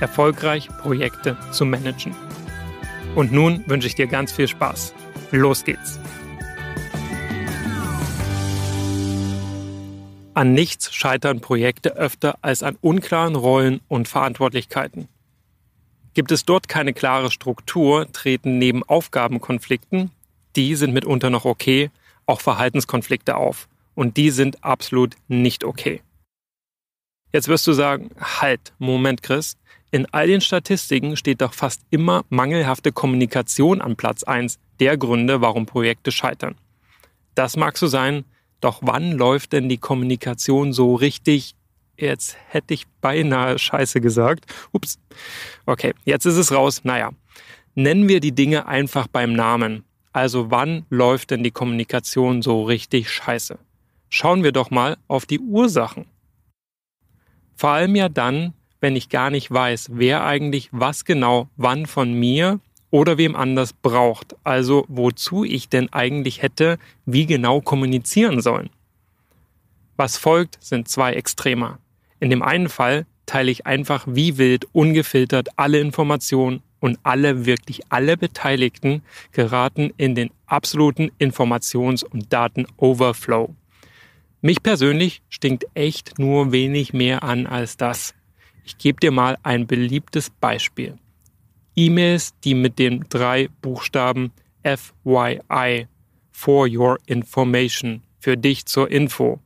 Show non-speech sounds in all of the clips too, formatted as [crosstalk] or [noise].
erfolgreich Projekte zu managen. Und nun wünsche ich dir ganz viel Spaß. Los geht's! An nichts scheitern Projekte öfter als an unklaren Rollen und Verantwortlichkeiten. Gibt es dort keine klare Struktur, treten neben Aufgabenkonflikten, die sind mitunter noch okay, auch Verhaltenskonflikte auf. Und die sind absolut nicht okay. Jetzt wirst du sagen, halt, Moment, Chris, in all den Statistiken steht doch fast immer mangelhafte Kommunikation an Platz 1 der Gründe, warum Projekte scheitern. Das mag so sein, doch wann läuft denn die Kommunikation so richtig? Jetzt hätte ich beinahe Scheiße gesagt. Ups. Okay, jetzt ist es raus. Naja, nennen wir die Dinge einfach beim Namen. Also wann läuft denn die Kommunikation so richtig scheiße? Schauen wir doch mal auf die Ursachen. Vor allem ja dann, wenn ich gar nicht weiß, wer eigentlich was genau wann von mir oder wem anders braucht. Also wozu ich denn eigentlich hätte, wie genau kommunizieren sollen. Was folgt, sind zwei Extremer. In dem einen Fall teile ich einfach wie wild, ungefiltert alle Informationen und alle, wirklich alle Beteiligten geraten in den absoluten Informations- und Datenoverflow. Mich persönlich stinkt echt nur wenig mehr an als das. Ich gebe dir mal ein beliebtes Beispiel. E-Mails, die mit den drei Buchstaben FYI for your information für dich zur Info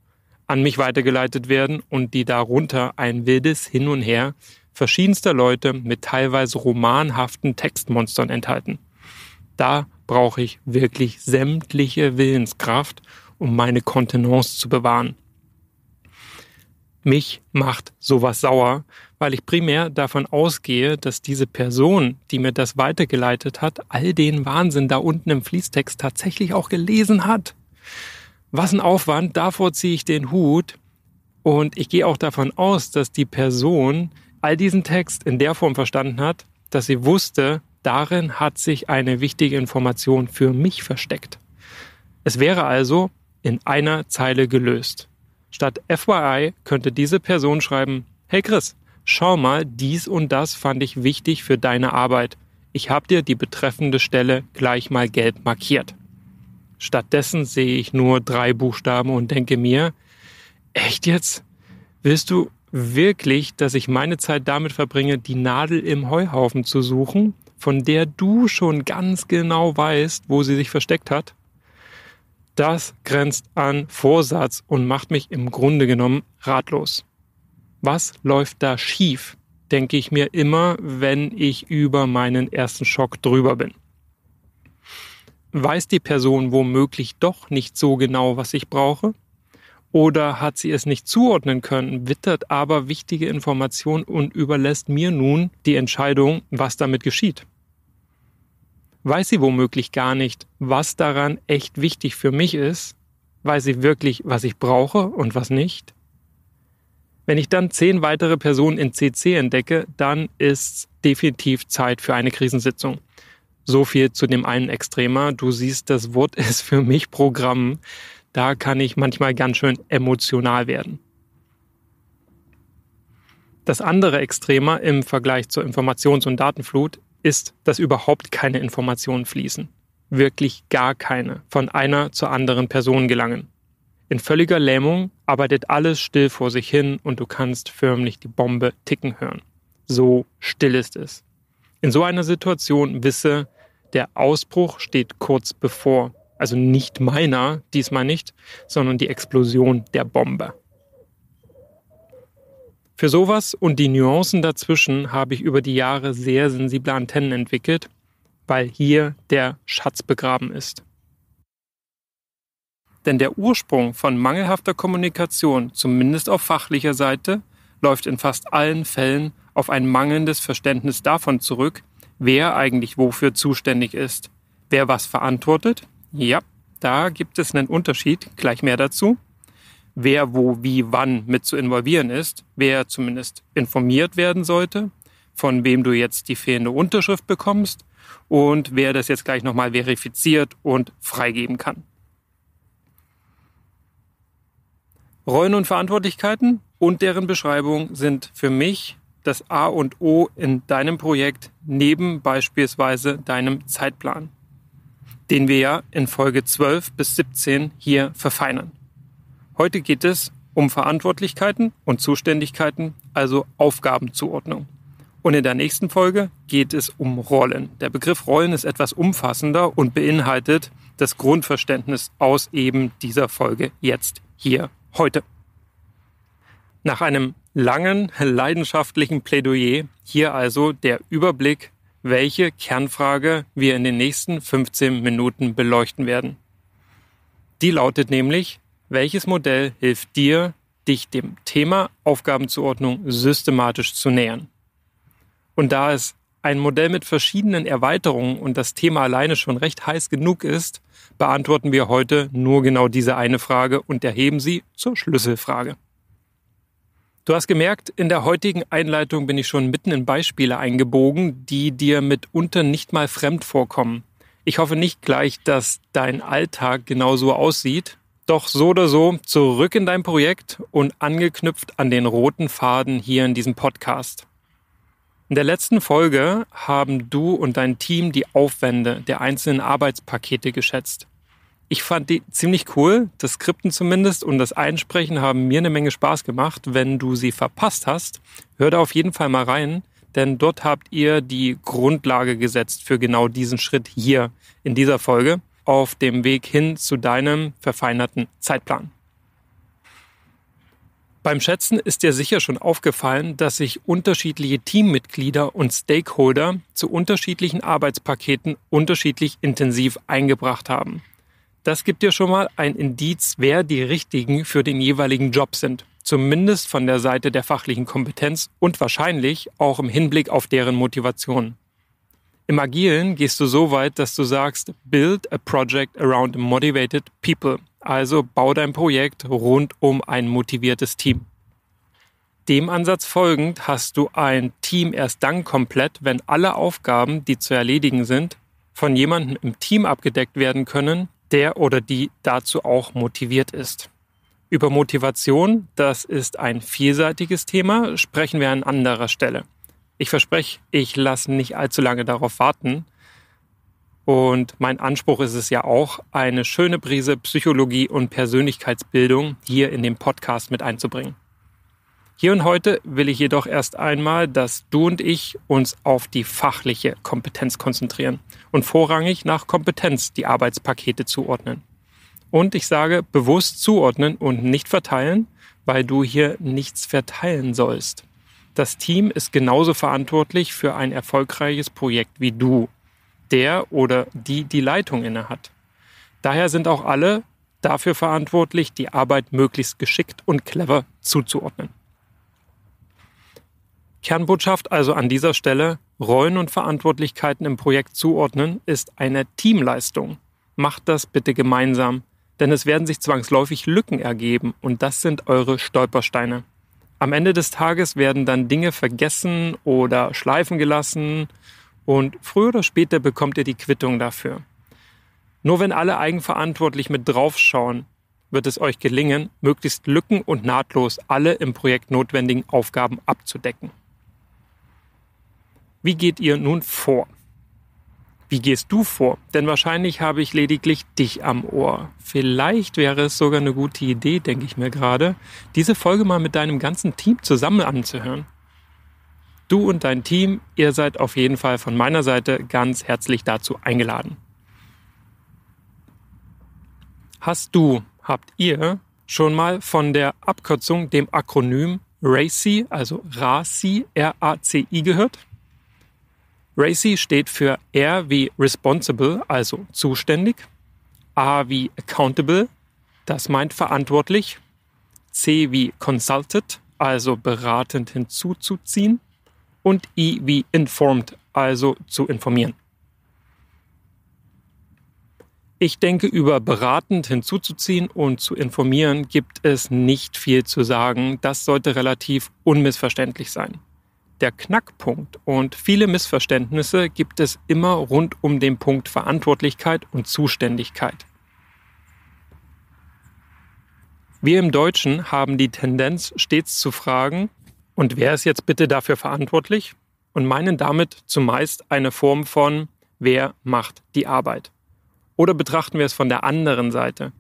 an mich weitergeleitet werden und die darunter ein wildes Hin und Her verschiedenster Leute mit teilweise romanhaften Textmonstern enthalten. Da brauche ich wirklich sämtliche Willenskraft, um meine Kontenance zu bewahren. Mich macht sowas sauer, weil ich primär davon ausgehe, dass diese Person, die mir das weitergeleitet hat, all den Wahnsinn da unten im Fließtext tatsächlich auch gelesen hat. Was ein Aufwand, davor ziehe ich den Hut und ich gehe auch davon aus, dass die Person all diesen Text in der Form verstanden hat, dass sie wusste, darin hat sich eine wichtige Information für mich versteckt. Es wäre also in einer Zeile gelöst. Statt FYI könnte diese Person schreiben, Hey Chris, schau mal, dies und das fand ich wichtig für deine Arbeit. Ich habe dir die betreffende Stelle gleich mal gelb markiert. Stattdessen sehe ich nur drei Buchstaben und denke mir, echt jetzt? Willst du wirklich, dass ich meine Zeit damit verbringe, die Nadel im Heuhaufen zu suchen, von der du schon ganz genau weißt, wo sie sich versteckt hat? Das grenzt an Vorsatz und macht mich im Grunde genommen ratlos was läuft da schief, denke ich mir immer, wenn ich über meinen ersten Schock drüber bin. Weiß die Person womöglich doch nicht so genau, was ich brauche? Oder hat sie es nicht zuordnen können, wittert aber wichtige Informationen und überlässt mir nun die Entscheidung, was damit geschieht? Weiß sie womöglich gar nicht, was daran echt wichtig für mich ist? Weiß sie wirklich, was ich brauche und was nicht? Wenn ich dann zehn weitere Personen in CC entdecke, dann ist definitiv Zeit für eine Krisensitzung. So viel zu dem einen Extremer. Du siehst, das Wort [laughs] ist für mich Programm. Da kann ich manchmal ganz schön emotional werden. Das andere Extremer im Vergleich zur Informations- und Datenflut ist, dass überhaupt keine Informationen fließen. Wirklich gar keine von einer zur anderen Person gelangen. In völliger Lähmung arbeitet alles still vor sich hin und du kannst förmlich die Bombe ticken hören. So still ist es. In so einer Situation wisse, der Ausbruch steht kurz bevor. Also nicht meiner, diesmal nicht, sondern die Explosion der Bombe. Für sowas und die Nuancen dazwischen habe ich über die Jahre sehr sensible Antennen entwickelt, weil hier der Schatz begraben ist. Denn der Ursprung von mangelhafter Kommunikation, zumindest auf fachlicher Seite, läuft in fast allen Fällen auf ein mangelndes Verständnis davon zurück, wer eigentlich wofür zuständig ist. Wer was verantwortet? Ja, da gibt es einen Unterschied, gleich mehr dazu. Wer wo, wie, wann mit zu involvieren ist, wer zumindest informiert werden sollte, von wem du jetzt die fehlende Unterschrift bekommst und wer das jetzt gleich nochmal verifiziert und freigeben kann. Rollen und Verantwortlichkeiten und deren Beschreibung sind für mich das A und O in deinem Projekt neben beispielsweise deinem Zeitplan, den wir ja in Folge 12 bis 17 hier verfeinern. Heute geht es um Verantwortlichkeiten und Zuständigkeiten, also Aufgabenzuordnung. Und in der nächsten Folge geht es um Rollen. Der Begriff Rollen ist etwas umfassender und beinhaltet das Grundverständnis aus eben dieser Folge jetzt hier heute. Nach einem langen, leidenschaftlichen Plädoyer hier also der Überblick, welche Kernfrage wir in den nächsten 15 Minuten beleuchten werden. Die lautet nämlich, welches Modell hilft dir, dich dem Thema Aufgabenzuordnung systematisch zu nähern? Und da es ein Modell mit verschiedenen Erweiterungen und das Thema alleine schon recht heiß genug ist, beantworten wir heute nur genau diese eine Frage und erheben sie zur Schlüsselfrage. Du hast gemerkt, in der heutigen Einleitung bin ich schon mitten in Beispiele eingebogen, die dir mitunter nicht mal fremd vorkommen. Ich hoffe nicht gleich, dass dein Alltag genauso aussieht. Doch so oder so zurück in dein Projekt und angeknüpft an den roten Faden hier in diesem Podcast. In der letzten Folge haben du und dein Team die Aufwände der einzelnen Arbeitspakete geschätzt ich fand die ziemlich cool, das Skripten zumindest und das Einsprechen haben mir eine Menge Spaß gemacht. Wenn du sie verpasst hast, hör da auf jeden Fall mal rein, denn dort habt ihr die Grundlage gesetzt für genau diesen Schritt hier in dieser Folge auf dem Weg hin zu deinem verfeinerten Zeitplan. Beim Schätzen ist dir sicher schon aufgefallen, dass sich unterschiedliche Teammitglieder und Stakeholder zu unterschiedlichen Arbeitspaketen unterschiedlich intensiv eingebracht haben. Das gibt dir schon mal ein Indiz, wer die Richtigen für den jeweiligen Job sind. Zumindest von der Seite der fachlichen Kompetenz und wahrscheinlich auch im Hinblick auf deren Motivation. Im Agilen gehst du so weit, dass du sagst, build a project around motivated people. Also bau dein Projekt rund um ein motiviertes Team. Dem Ansatz folgend hast du ein Team erst dann komplett, wenn alle Aufgaben, die zu erledigen sind, von jemandem im Team abgedeckt werden können, der oder die dazu auch motiviert ist. Über Motivation, das ist ein vielseitiges Thema, sprechen wir an anderer Stelle. Ich verspreche, ich lasse nicht allzu lange darauf warten. Und mein Anspruch ist es ja auch, eine schöne Prise Psychologie und Persönlichkeitsbildung hier in den Podcast mit einzubringen. Hier und heute will ich jedoch erst einmal, dass du und ich uns auf die fachliche Kompetenz konzentrieren und vorrangig nach Kompetenz die Arbeitspakete zuordnen. Und ich sage bewusst zuordnen und nicht verteilen, weil du hier nichts verteilen sollst. Das Team ist genauso verantwortlich für ein erfolgreiches Projekt wie du, der oder die die Leitung innehat. Daher sind auch alle dafür verantwortlich, die Arbeit möglichst geschickt und clever zuzuordnen. Kernbotschaft also an dieser Stelle, Rollen und Verantwortlichkeiten im Projekt zuordnen, ist eine Teamleistung. Macht das bitte gemeinsam, denn es werden sich zwangsläufig Lücken ergeben und das sind eure Stolpersteine. Am Ende des Tages werden dann Dinge vergessen oder schleifen gelassen und früher oder später bekommt ihr die Quittung dafür. Nur wenn alle eigenverantwortlich mit draufschauen, wird es euch gelingen, möglichst lücken- und nahtlos alle im Projekt notwendigen Aufgaben abzudecken. Wie geht ihr nun vor? Wie gehst du vor? Denn wahrscheinlich habe ich lediglich dich am Ohr. Vielleicht wäre es sogar eine gute Idee, denke ich mir gerade, diese Folge mal mit deinem ganzen Team zusammen anzuhören. Du und dein Team, ihr seid auf jeden Fall von meiner Seite ganz herzlich dazu eingeladen. Hast du, habt ihr schon mal von der Abkürzung, dem Akronym RACI, also RACI, R-A-C-I gehört? RACI steht für R wie responsible, also zuständig, A wie accountable, das meint verantwortlich, C wie consulted, also beratend hinzuzuziehen, und I wie informed, also zu informieren. Ich denke, über beratend hinzuzuziehen und zu informieren gibt es nicht viel zu sagen. Das sollte relativ unmissverständlich sein der Knackpunkt und viele Missverständnisse gibt es immer rund um den Punkt Verantwortlichkeit und Zuständigkeit. Wir im Deutschen haben die Tendenz stets zu fragen, und wer ist jetzt bitte dafür verantwortlich? Und meinen damit zumeist eine Form von wer macht die Arbeit. Oder betrachten wir es von der anderen Seite.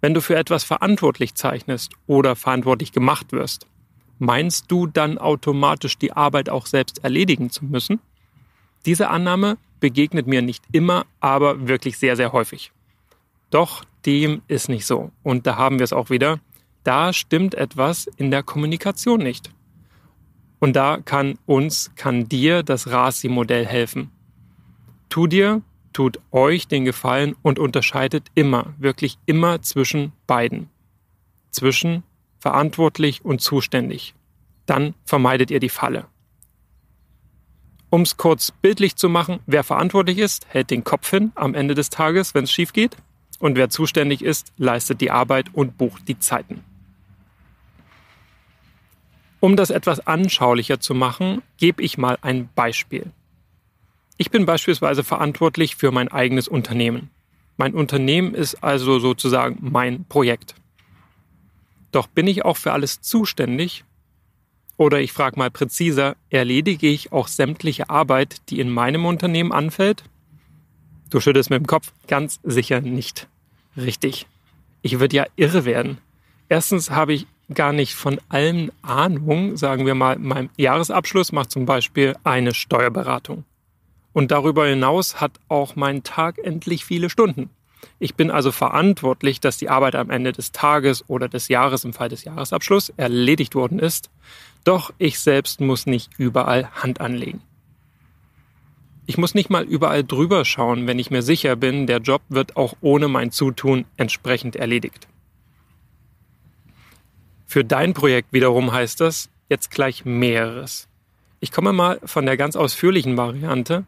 Wenn du für etwas verantwortlich zeichnest oder verantwortlich gemacht wirst, meinst du dann automatisch die Arbeit auch selbst erledigen zu müssen? Diese Annahme begegnet mir nicht immer, aber wirklich sehr, sehr häufig. Doch dem ist nicht so. Und da haben wir es auch wieder. Da stimmt etwas in der Kommunikation nicht. Und da kann uns, kann dir das RASI-Modell helfen. Tu dir, tut euch den Gefallen und unterscheidet immer, wirklich immer zwischen beiden. Zwischen verantwortlich und zuständig. Dann vermeidet ihr die Falle. Um es kurz bildlich zu machen, wer verantwortlich ist, hält den Kopf hin am Ende des Tages, wenn es schief geht. Und wer zuständig ist, leistet die Arbeit und bucht die Zeiten. Um das etwas anschaulicher zu machen, gebe ich mal ein Beispiel. Ich bin beispielsweise verantwortlich für mein eigenes Unternehmen. Mein Unternehmen ist also sozusagen mein Projekt. Doch bin ich auch für alles zuständig? Oder ich frage mal präziser, erledige ich auch sämtliche Arbeit, die in meinem Unternehmen anfällt? Du schüttelst mit dem Kopf ganz sicher nicht. Richtig. Ich würde ja irre werden. Erstens habe ich gar nicht von allen Ahnung, sagen wir mal, mein Jahresabschluss macht zum Beispiel eine Steuerberatung. Und darüber hinaus hat auch mein Tag endlich viele Stunden. Ich bin also verantwortlich, dass die Arbeit am Ende des Tages oder des Jahres im Fall des Jahresabschluss erledigt worden ist. Doch ich selbst muss nicht überall Hand anlegen. Ich muss nicht mal überall drüber schauen, wenn ich mir sicher bin, der Job wird auch ohne mein Zutun entsprechend erledigt. Für dein Projekt wiederum heißt das jetzt gleich mehreres. Ich komme mal von der ganz ausführlichen Variante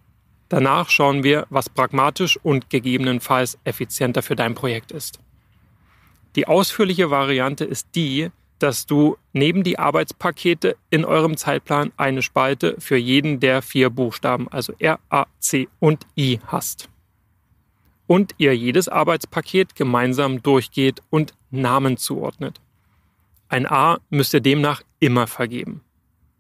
Danach schauen wir, was pragmatisch und gegebenenfalls effizienter für dein Projekt ist. Die ausführliche Variante ist die, dass du neben die Arbeitspakete in eurem Zeitplan eine Spalte für jeden der vier Buchstaben, also R, A, C und I hast. Und ihr jedes Arbeitspaket gemeinsam durchgeht und Namen zuordnet. Ein A müsst ihr demnach immer vergeben.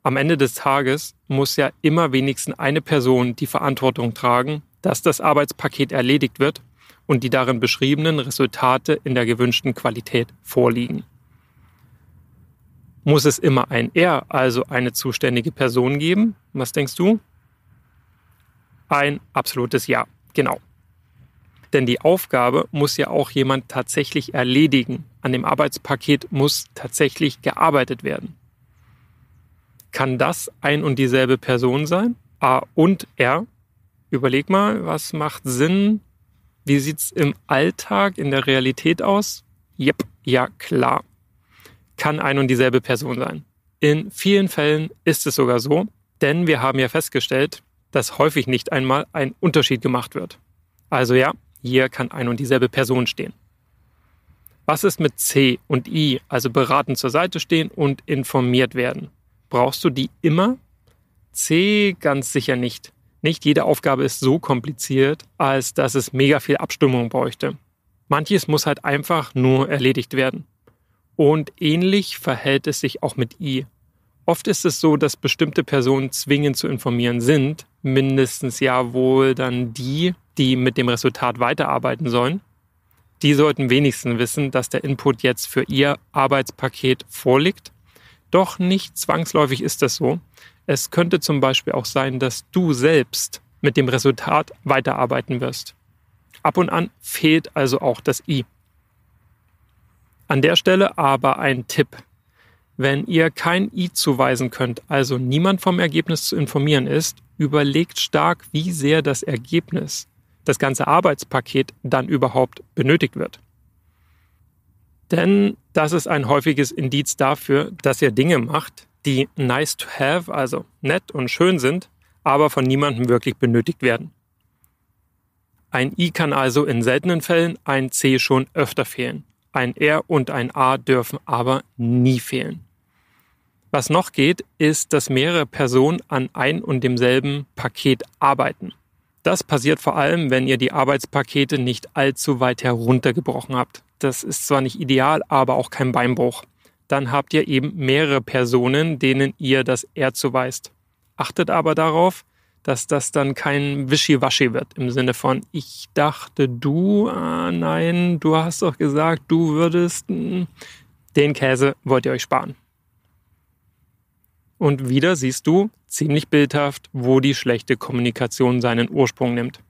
Am Ende des Tages muss ja immer wenigstens eine Person die Verantwortung tragen, dass das Arbeitspaket erledigt wird und die darin beschriebenen Resultate in der gewünschten Qualität vorliegen. Muss es immer ein R, also eine zuständige Person geben? Was denkst du? Ein absolutes Ja, genau. Denn die Aufgabe muss ja auch jemand tatsächlich erledigen. An dem Arbeitspaket muss tatsächlich gearbeitet werden kann das ein und dieselbe Person sein? A und R. Überleg mal, was macht Sinn? Wie sieht es im Alltag, in der Realität aus? Jep, ja klar. Kann ein und dieselbe Person sein. In vielen Fällen ist es sogar so, denn wir haben ja festgestellt, dass häufig nicht einmal ein Unterschied gemacht wird. Also ja, hier kann ein und dieselbe Person stehen. Was ist mit C und I, also beraten zur Seite stehen und informiert werden? Brauchst du die immer? C ganz sicher nicht. Nicht jede Aufgabe ist so kompliziert, als dass es mega viel Abstimmung bräuchte. Manches muss halt einfach nur erledigt werden. Und ähnlich verhält es sich auch mit I. Oft ist es so, dass bestimmte Personen zwingend zu informieren sind, mindestens ja wohl dann die, die mit dem Resultat weiterarbeiten sollen. Die sollten wenigstens wissen, dass der Input jetzt für ihr Arbeitspaket vorliegt doch nicht zwangsläufig ist das so. Es könnte zum Beispiel auch sein, dass du selbst mit dem Resultat weiterarbeiten wirst. Ab und an fehlt also auch das I. An der Stelle aber ein Tipp. Wenn ihr kein I zuweisen könnt, also niemand vom Ergebnis zu informieren ist, überlegt stark, wie sehr das Ergebnis, das ganze Arbeitspaket dann überhaupt benötigt wird denn das ist ein häufiges Indiz dafür, dass ihr Dinge macht, die nice to have, also nett und schön sind, aber von niemandem wirklich benötigt werden. Ein I kann also in seltenen Fällen ein C schon öfter fehlen. Ein R und ein A dürfen aber nie fehlen. Was noch geht, ist, dass mehrere Personen an ein und demselben Paket arbeiten. Das passiert vor allem, wenn ihr die Arbeitspakete nicht allzu weit heruntergebrochen habt. Das ist zwar nicht ideal, aber auch kein Beinbruch. Dann habt ihr eben mehrere Personen, denen ihr das eher zuweist. Achtet aber darauf, dass das dann kein Wischiwaschi wird im Sinne von ich dachte du, ah, nein, du hast doch gesagt, du würdest. Hm, den Käse wollt ihr euch sparen. Und wieder siehst du ziemlich bildhaft, wo die schlechte Kommunikation seinen Ursprung nimmt.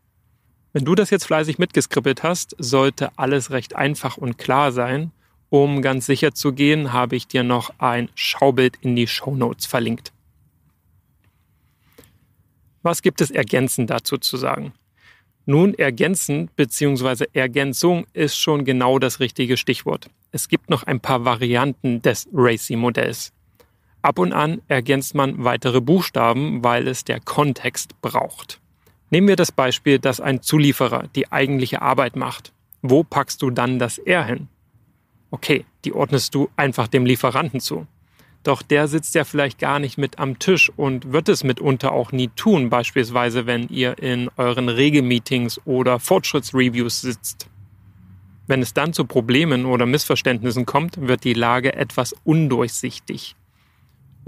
Wenn du das jetzt fleißig mitgeskribbelt hast, sollte alles recht einfach und klar sein. Um ganz sicher zu gehen, habe ich dir noch ein Schaubild in die Show Notes verlinkt. Was gibt es ergänzend dazu zu sagen? Nun, ergänzend bzw. Ergänzung ist schon genau das richtige Stichwort. Es gibt noch ein paar Varianten des racy modells Ab und an ergänzt man weitere Buchstaben, weil es der Kontext braucht. Nehmen wir das Beispiel, dass ein Zulieferer die eigentliche Arbeit macht. Wo packst du dann das R hin? Okay, die ordnest du einfach dem Lieferanten zu. Doch der sitzt ja vielleicht gar nicht mit am Tisch und wird es mitunter auch nie tun, beispielsweise wenn ihr in euren Regelmeetings oder Fortschrittsreviews sitzt. Wenn es dann zu Problemen oder Missverständnissen kommt, wird die Lage etwas undurchsichtig.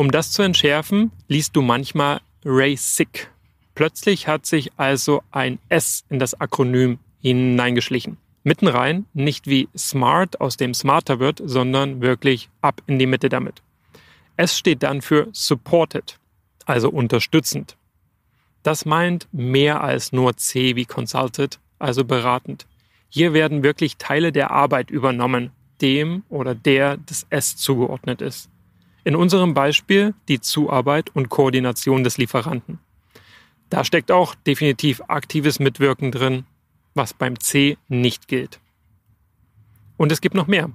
Um das zu entschärfen, liest du manchmal Ray Sick. Plötzlich hat sich also ein S in das Akronym hineingeschlichen. Mitten rein, nicht wie smart aus dem smarter wird, sondern wirklich ab in die Mitte damit. S steht dann für supported, also unterstützend. Das meint mehr als nur C wie consulted, also beratend. Hier werden wirklich Teile der Arbeit übernommen, dem oder der das S zugeordnet ist. In unserem Beispiel die Zuarbeit und Koordination des Lieferanten. Da steckt auch definitiv aktives Mitwirken drin, was beim C nicht gilt. Und es gibt noch mehr.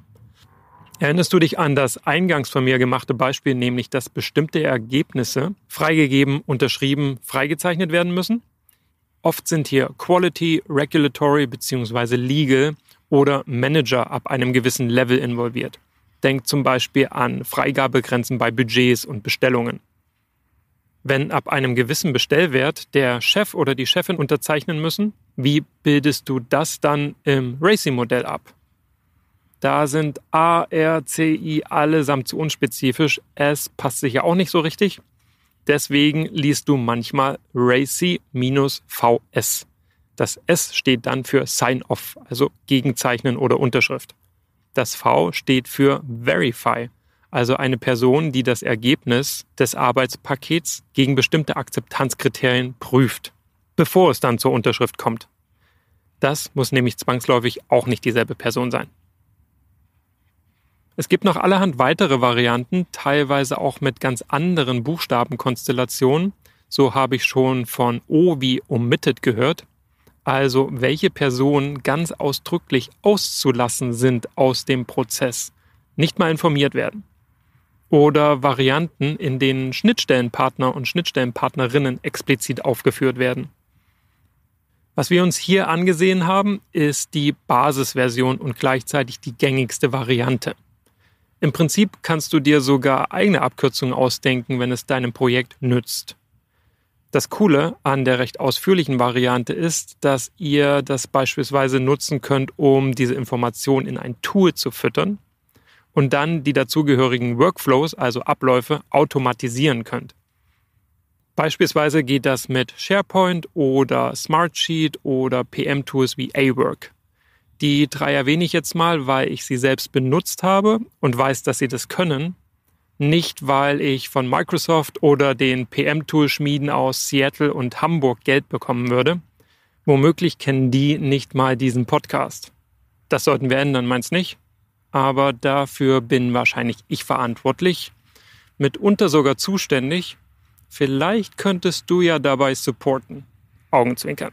Erinnerst du dich an das eingangs von mir gemachte Beispiel, nämlich dass bestimmte Ergebnisse freigegeben, unterschrieben, freigezeichnet werden müssen? Oft sind hier Quality, Regulatory bzw. Legal oder Manager ab einem gewissen Level involviert denkt zum Beispiel an Freigabegrenzen bei Budgets und Bestellungen. Wenn ab einem gewissen Bestellwert der Chef oder die Chefin unterzeichnen müssen, wie bildest du das dann im Racing-Modell ab? Da sind A, R, C, I allesamt zu unspezifisch. S passt sich ja auch nicht so richtig. Deswegen liest du manchmal Racy-VS. Das S steht dann für Sign-Off, also Gegenzeichnen oder Unterschrift. Das V steht für Verify, also eine Person, die das Ergebnis des Arbeitspakets gegen bestimmte Akzeptanzkriterien prüft, bevor es dann zur Unterschrift kommt. Das muss nämlich zwangsläufig auch nicht dieselbe Person sein. Es gibt noch allerhand weitere Varianten, teilweise auch mit ganz anderen Buchstabenkonstellationen. So habe ich schon von O wie omitted gehört also welche Personen ganz ausdrücklich auszulassen sind aus dem Prozess, nicht mal informiert werden. Oder Varianten, in denen Schnittstellenpartner und Schnittstellenpartnerinnen explizit aufgeführt werden. Was wir uns hier angesehen haben, ist die Basisversion und gleichzeitig die gängigste Variante. Im Prinzip kannst du dir sogar eigene Abkürzungen ausdenken, wenn es deinem Projekt nützt. Das Coole an der recht ausführlichen Variante ist, dass ihr das beispielsweise nutzen könnt, um diese Information in ein Tool zu füttern und dann die dazugehörigen Workflows, also Abläufe, automatisieren könnt. Beispielsweise geht das mit SharePoint oder Smartsheet oder PM-Tools wie Awork. Die drei erwähne ich jetzt mal, weil ich sie selbst benutzt habe und weiß, dass sie das können nicht, weil ich von Microsoft oder den PM-Tool-Schmieden aus Seattle und Hamburg Geld bekommen würde. Womöglich kennen die nicht mal diesen Podcast. Das sollten wir ändern, meinst nicht? Aber dafür bin wahrscheinlich ich verantwortlich, mitunter sogar zuständig. Vielleicht könntest du ja dabei supporten. Augenzwinkern.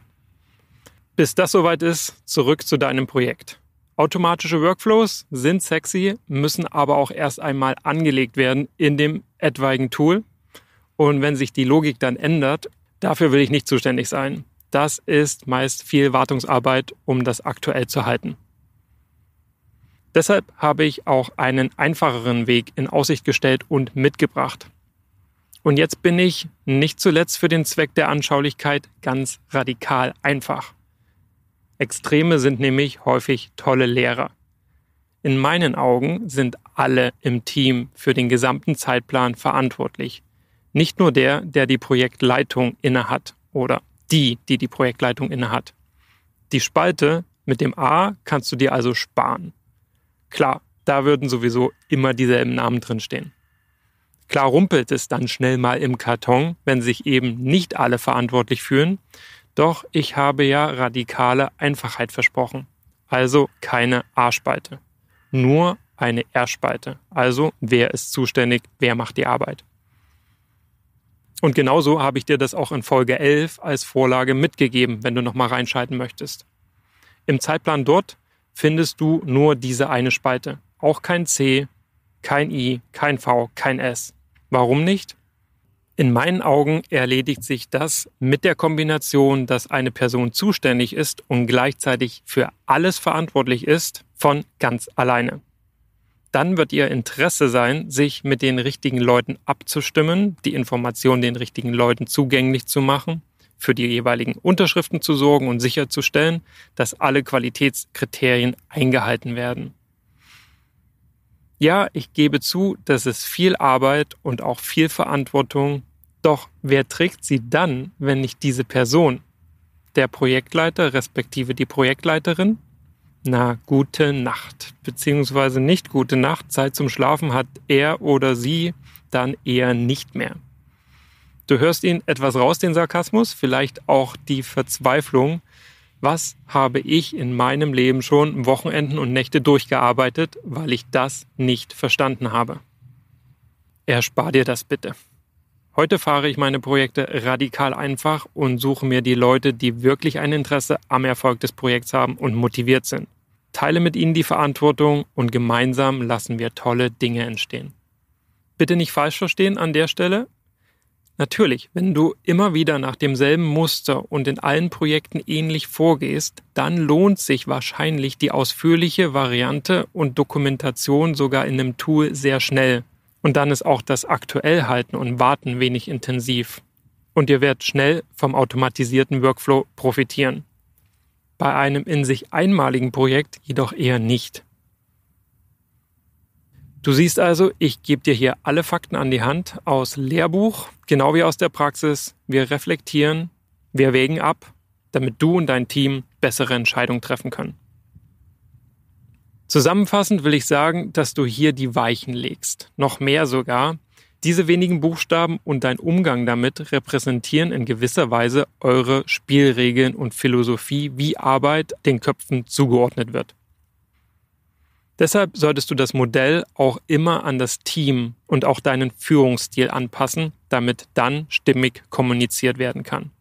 Bis das soweit ist, zurück zu deinem Projekt. Automatische Workflows sind sexy, müssen aber auch erst einmal angelegt werden in dem etwaigen Tool. Und wenn sich die Logik dann ändert, dafür will ich nicht zuständig sein. Das ist meist viel Wartungsarbeit, um das aktuell zu halten. Deshalb habe ich auch einen einfacheren Weg in Aussicht gestellt und mitgebracht. Und jetzt bin ich nicht zuletzt für den Zweck der Anschaulichkeit ganz radikal einfach. Extreme sind nämlich häufig tolle Lehrer. In meinen Augen sind alle im Team für den gesamten Zeitplan verantwortlich. Nicht nur der, der die Projektleitung innehat oder die, die die Projektleitung innehat. Die Spalte mit dem A kannst du dir also sparen. Klar, da würden sowieso immer dieselben Namen drinstehen. Klar rumpelt es dann schnell mal im Karton, wenn sich eben nicht alle verantwortlich fühlen, doch ich habe ja radikale Einfachheit versprochen. Also keine A-Spalte. Nur eine R-Spalte. Also wer ist zuständig, wer macht die Arbeit. Und genauso habe ich dir das auch in Folge 11 als Vorlage mitgegeben, wenn du nochmal reinschalten möchtest. Im Zeitplan dort findest du nur diese eine Spalte. Auch kein C, kein I, kein V, kein S. Warum nicht? In meinen Augen erledigt sich das mit der Kombination, dass eine Person zuständig ist und gleichzeitig für alles verantwortlich ist, von ganz alleine. Dann wird ihr Interesse sein, sich mit den richtigen Leuten abzustimmen, die Information den richtigen Leuten zugänglich zu machen, für die jeweiligen Unterschriften zu sorgen und sicherzustellen, dass alle Qualitätskriterien eingehalten werden. Ja, ich gebe zu, das ist viel Arbeit und auch viel Verantwortung. Doch wer trägt sie dann, wenn nicht diese Person? Der Projektleiter respektive die Projektleiterin? Na, gute Nacht, beziehungsweise nicht gute Nacht, Zeit zum Schlafen hat er oder sie dann eher nicht mehr. Du hörst ihn etwas raus, den Sarkasmus, vielleicht auch die Verzweiflung, was habe ich in meinem Leben schon Wochenenden und Nächte durchgearbeitet, weil ich das nicht verstanden habe. Erspar dir das bitte. Heute fahre ich meine Projekte radikal einfach und suche mir die Leute, die wirklich ein Interesse am Erfolg des Projekts haben und motiviert sind. Teile mit ihnen die Verantwortung und gemeinsam lassen wir tolle Dinge entstehen. Bitte nicht falsch verstehen an der Stelle. Natürlich, wenn du immer wieder nach demselben Muster und in allen Projekten ähnlich vorgehst, dann lohnt sich wahrscheinlich die ausführliche Variante und Dokumentation sogar in einem Tool sehr schnell. Und dann ist auch das Aktuellhalten und Warten wenig intensiv. Und ihr werdet schnell vom automatisierten Workflow profitieren. Bei einem in sich einmaligen Projekt jedoch eher nicht. Du siehst also, ich gebe dir hier alle Fakten an die Hand aus Lehrbuch, genau wie aus der Praxis. Wir reflektieren, wir wägen ab, damit du und dein Team bessere Entscheidungen treffen können. Zusammenfassend will ich sagen, dass du hier die Weichen legst, noch mehr sogar. Diese wenigen Buchstaben und dein Umgang damit repräsentieren in gewisser Weise eure Spielregeln und Philosophie, wie Arbeit den Köpfen zugeordnet wird. Deshalb solltest du das Modell auch immer an das Team und auch deinen Führungsstil anpassen, damit dann stimmig kommuniziert werden kann.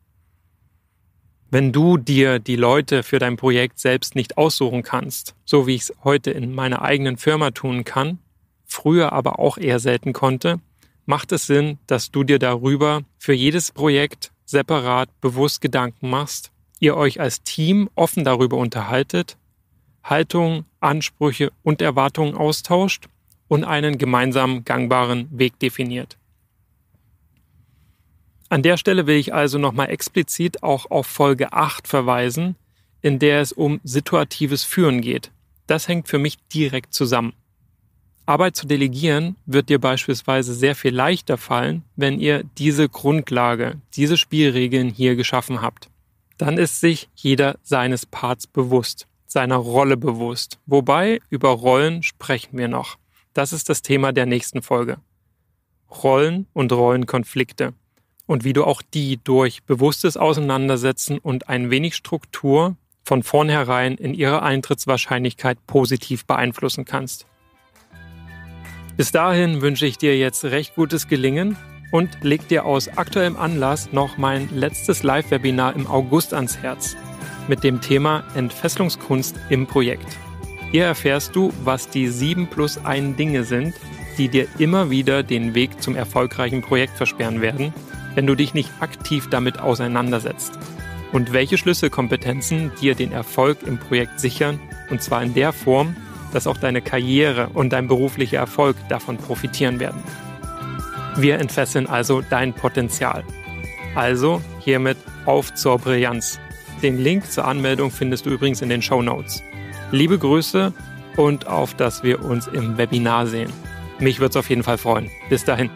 Wenn du dir die Leute für dein Projekt selbst nicht aussuchen kannst, so wie ich es heute in meiner eigenen Firma tun kann, früher aber auch eher selten konnte, macht es Sinn, dass du dir darüber für jedes Projekt separat bewusst Gedanken machst, ihr euch als Team offen darüber unterhaltet Haltung, Ansprüche und Erwartungen austauscht und einen gemeinsamen gangbaren Weg definiert. An der Stelle will ich also nochmal explizit auch auf Folge 8 verweisen, in der es um situatives Führen geht. Das hängt für mich direkt zusammen. Arbeit zu delegieren wird dir beispielsweise sehr viel leichter fallen, wenn ihr diese Grundlage, diese Spielregeln hier geschaffen habt. Dann ist sich jeder seines Parts bewusst seiner Rolle bewusst. Wobei, über Rollen sprechen wir noch. Das ist das Thema der nächsten Folge. Rollen und Rollenkonflikte. Und wie du auch die durch bewusstes Auseinandersetzen und ein wenig Struktur von vornherein in ihrer Eintrittswahrscheinlichkeit positiv beeinflussen kannst. Bis dahin wünsche ich dir jetzt recht gutes Gelingen und leg dir aus aktuellem Anlass noch mein letztes Live-Webinar im August ans Herz mit dem Thema Entfesselungskunst im Projekt. Hier erfährst du, was die 7 plus 1 Dinge sind, die dir immer wieder den Weg zum erfolgreichen Projekt versperren werden, wenn du dich nicht aktiv damit auseinandersetzt. Und welche Schlüsselkompetenzen dir den Erfolg im Projekt sichern, und zwar in der Form, dass auch deine Karriere und dein beruflicher Erfolg davon profitieren werden. Wir entfesseln also dein Potenzial. Also hiermit auf zur Brillanz. Den Link zur Anmeldung findest du übrigens in den Show Notes. Liebe Grüße und auf, dass wir uns im Webinar sehen. Mich würde es auf jeden Fall freuen. Bis dahin.